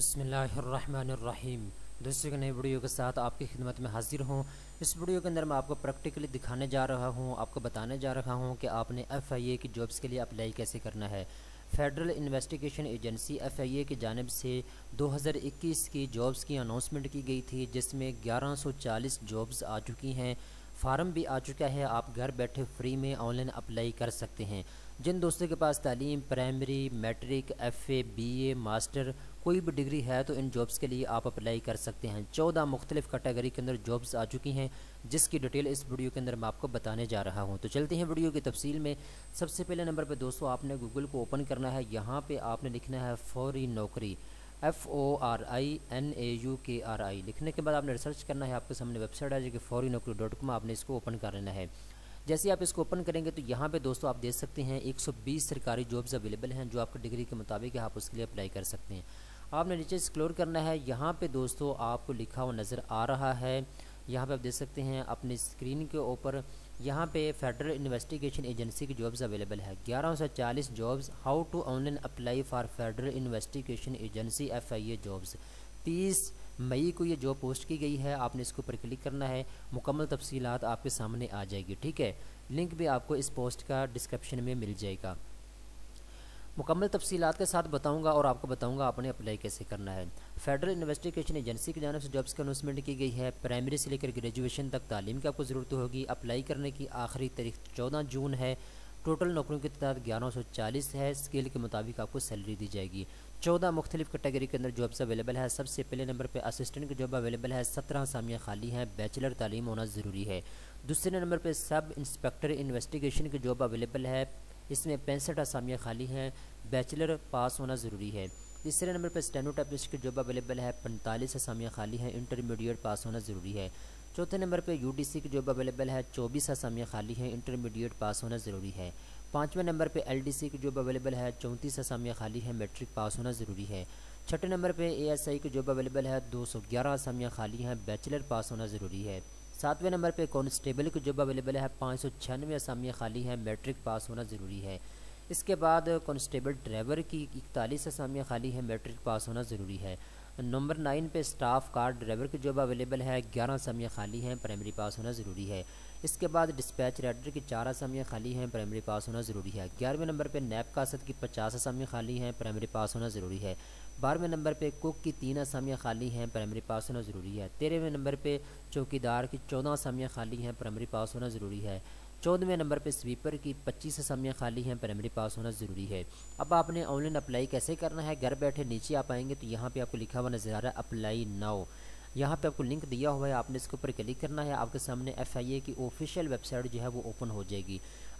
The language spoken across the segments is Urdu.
بسم اللہ الرحمن الرحیم کے نئے ویڈیو کے ساتھ آپ کی خدمت میں حاضر ہوں اس ویڈیو کے اندر میں آپ کو پریکٹیکلی دکھانے جا رہا ہوں آپ کو بتانے جا رہا ہوں کہ آپ نے ایف آئی اے کی جابس کے لیے اپلائی کیسے کرنا ہے Federal Investigation Agency F I A کی جانب سے دو ہزار اکیس کی جابس کی اناؤنسمنٹ کی گئی تھی جس میں گیارہ سو چالیس جابس آ چکی ہیں فارم بھی آ چکا ہے آپ گھر بیٹھے فری میں آن لائن اپلائی کر سکتے ہیں جن دوستوں کے پاس تعلیم primary matric F A B A master کوئی بھی ڈگری ہے تو ان جابس کے لیے آپ اپلائی کر سکتے ہیں چودہ مختلف کیٹیگری کے اندر جابس آ چکی ہیں جس کی ڈیٹیل اس ویڈیو کے اندر میں آپ کو بتانے جا رہا ہوں تو چلتے ہیں ویڈیو کی تفصیل میں سب سے پہلے نمبر پہ دوستو آپ نے گوگل کو اوپن کرنا ہے یہاں پہ آپ نے لکھنا ہے فوری نوکری F O R I N A U K R I لکھنے کے بعد آپ نے ریسرچ کرنا ہے آپ کے سامنے ویب سائٹ آ جائے کہ فوری نوکری ڈاٹ کام آپ نے اس کو اوپن کر لینا ہے جیسے آپ اس کو اوپن کریں گے تو یہاں پہ دوستو آپ دیکھ سکتے ہیں ایک سو بیس سرکاری جوبز اویلیبل ہیں جو آپ کی ڈگری کے مطابق آپ اس کے لیے اپلائی کر سکتے ہیں آپ نے نیچے اسکلور کرنا ہے یہاں پہ دوستو آپ کو لکھا ہوا نظر آ رہا ہے یہاں پہ آپ دیکھ سکتے ہیں اپنی اسکرین کے اوپر یہاں پہ فیڈرل انویسٹیگیشن ایجنسی کی جوبز اویلیبل ہے گیارہ سو چالیس jobs how to online apply for Federal Investigation Agency F I A jobs تیس مئی کو یہ جو پوسٹ کی گئی ہے آپ نے اس کے اوپر کلک کرنا ہے مکمل تفصیلات آپ کے سامنے آ جائے گی ٹھیک ہے لنک بھی آپ کو اس پوسٹ کا ڈسکرپشن میں مل جائے گا مکمل تفصیلات کے ساتھ بتاؤں گا اور آپ کو بتاؤں گا آپ نے اپلائی کیسے کرنا ہے فیڈرل انویسٹیگیشن ایجنسی کی جانب سے جابس کی اناؤسمنٹ کی گئی ہے پرائمری سے لے کر گریجویشن تک تعلیم کی آپ کو ضرورت ہوگی اپلائی کرنے کی آخری تاریخ چودہ جون ہے ٹوٹل نوکریوں کی تعداد گیارہ سو چالیس ہے اسکیل کے مطابق آپ کو سیلری دی جائے گی چودہ مختلف کیٹیگری کے اندر جابس اویلیبل ہے سب سے پہلے نمبر پہ اسسٹنٹ کی جاب اویلیبل ہے سترہ آسامیاں خالی ہیں بیچلر تعلیم ہونا ضروری ہے دوسرے نمبر پہ سب انسپیکٹر انویسٹیگیشن کی جاب اویلیبل ہے اس میں پینسٹھ آسامیاں خالی ہیں بیچلر پاس ہونا ضروری ہے تیسرے نمبر پہ اسٹینڈرڈ ٹاپس کی جاب اویلیبل ہے پینتالیس آسامیاں خالی ہیں انٹرمیڈیٹ پاس ہونا ضروری ہے چوتھے نمبر پہ یو ڈی سی کی جاب اویلیبل ہے چوبیس آسامیاں خالی ہیں انٹرمیڈیٹ پاس ہونا ضروری ہے پانچویں نمبر پہ ایل ڈی سی کی جاب اویلیبل ہے چونتیس اسامیہ خالی ہیں میٹرک پاس ہونا ضروری ہے چھٹے نمبر پہ اے ایس آئی کی جاب اویلیبل ہے دو سو گیارہ اسامیاں خالی ہیں بیچلر پاس ہونا ضروری ہے ساتویں نمبر پہ کانسٹیبل کی جاب اویلیبل ہے پانچ سو چھیانوے اسامیہ خالی ہیں میٹرک پاس ہونا ضروری ہے اس کے بعد کانسٹیبل ڈرائیور کی اکتالیس اسامیہ خالی ہیں میٹرک پاس ہونا ضروری ہے نمبر نائن پہ اسٹاف کار ڈرائیور کی جاب اویلیبل ہے گیارہ اسامیہ خالی ہیں پرائمری پاس ہونا ضروری ہے اس کے بعد ڈسپیچ ریڈر کی چار آسامیاں خالی ہیں پرائمری پاس ہونا ضروری ہے گیارہویں نمبر پہ نیپ کاسد کی پچاس آسامیاں خالی ہیں پرائمری پاس ہونا ضروری ہے بارہویں نمبر پہ کوک کی تین آسامیاں خالی ہیں پرائمری پاس ہونا ضروری ہے تیرہویں نمبر پہ چوکی دار کی چودہ آسامیاں خالی ہیں پرائمری پاس ہونا ضروری ہے چودویں نمبر پہ سویپر کی پچیس آسامیاں خالی ہیں پرائمری پاس ہونا ضروری ہے اب آپ نے آن لائن اپلائی کیسے کرنا ہے گھر بیٹھے نیچے آپ آئیں گے تو یہاں پہ آپ کو لکھا ہوا رہا ہے اپلائی ناؤ یہاں پہ آپ کو لنک دیا ہوا ہے آپ نے اس کے اوپر کلک کرنا ہے آپ کے سامنے ایف آئی اے کی آفیشیل ویب سائٹ جو ہے وہ اوپن ہو جائے گی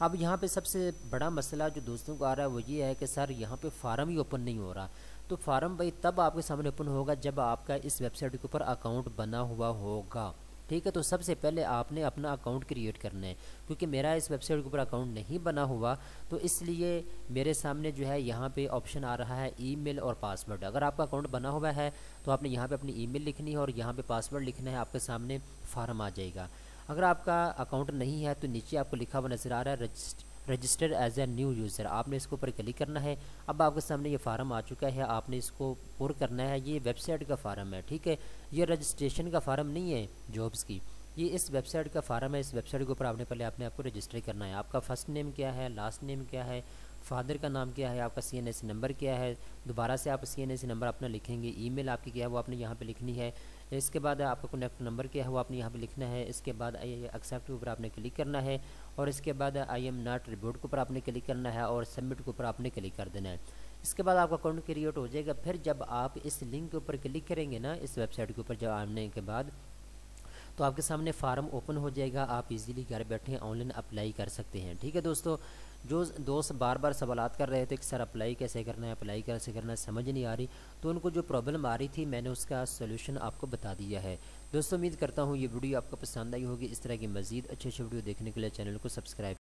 اب یہاں پہ سب سے بڑا مسئلہ جو دوستوں کو آ رہا ہے وہ یہ ہے کہ سر یہاں پہ فارم ہی اوپن نہیں ہو رہا تو فارم بھائی تب آپ کے سامنے اوپن ہوگا جب آپ کا اس ویب سائٹ کے اوپر اکاؤنٹ بنا ہوا ہوگا ٹھیک ہے تو سب سے پہلے آپ نے اپنا اکاؤنٹ کریٹ کرنا ہے کیونکہ میرا اس ویب سائٹ کے اوپر اکاؤنٹ نہیں بنا ہوا تو اس لیے میرے سامنے جو ہے یہاں پہ آپشن آ رہا ہے ای میل اور پاسورڈ اگر آپ کا اکاؤنٹ بنا ہوا ہے تو آپ نے یہاں پہ اپنی ای میل لکھنی ہے اور یہاں پہ پاسورڈ لکھنا ہے آپ کے سامنے فارم آ جائے گا اگر آپ کا اکاؤنٹ نہیں ہے تو نیچے آپ کو لکھا ہوا نظر آ رہا ہے register register as a new user آپ نے اس کے اوپر کلک کرنا ہے اب آپ کے سامنے یہ فارم آ چکا ہے آپ نے اس کو پر کرنا ہے یہ ویب سائٹ کا فارم ہے ٹھیک ہے یہ رجسٹریشن کا فارم نہیں ہے جابس کی یہ اس ویب سائٹ کا فارم ہے اس ویب سائٹ کے اوپر آپ نے پہلے آپ نے آپ کو رجسٹر کرنا ہے آپ کا فرسٹ نیم کیا ہے لاسٹ نیم کیا ہے فادر کا نام کیا ہے آپ کا سی این ایس نمبر کیا ہے دوبارہ سے آپ سی این ایس نمبر اپنا لکھیں گے ای میل آپ کی کیا ہے وہ آپ نے یہاں پہ لکھنی ہے اس کے بعد آپ کا کنیکٹ نمبر کیا ہے وہ آپ نے یہاں پہ لکھنا ہے اس کے بعد آئی کے اوپر آپ نے کلک کرنا ہے اور اس کے بعد آئی ایم ناٹ ریبوٹ کے اوپر آپ نے کلک کرنا ہے اور سبمٹ کے اوپر آپ نے کلک کر دینا ہے اس کے بعد آپ کا اکاؤنٹ کریٹ ہو جائے گا پھر جب آپ اس لنک کے اوپر کلک کریں گے نا اس ویب سائٹ کے اوپر جب آنے کے بعد تو آپ کے سامنے فارم اوپن ہو جائے گا آپ ایزیلی گھر بیٹھے آن لائن اپلائی کر سکتے ہیں ٹھیک ہے دوستو جو دوست بار بار سوالات کر رہے تھے کہ سر اپلائی کیسے کرنا ہے اپلائی کیسے کرنا ہے سمجھ نہیں آ رہی تو ان کو جو پرابلم آ رہی تھی میں نے اس کا سولوشن آپ کو بتا دیا ہے دوستو امید کرتا ہوں یہ ویڈیو آپ کو پسند آئی ہوگی اس طرح کی مزید اچھے اچھے ویڈیو دیکھنے کے لیے چینل کو سبسکرائب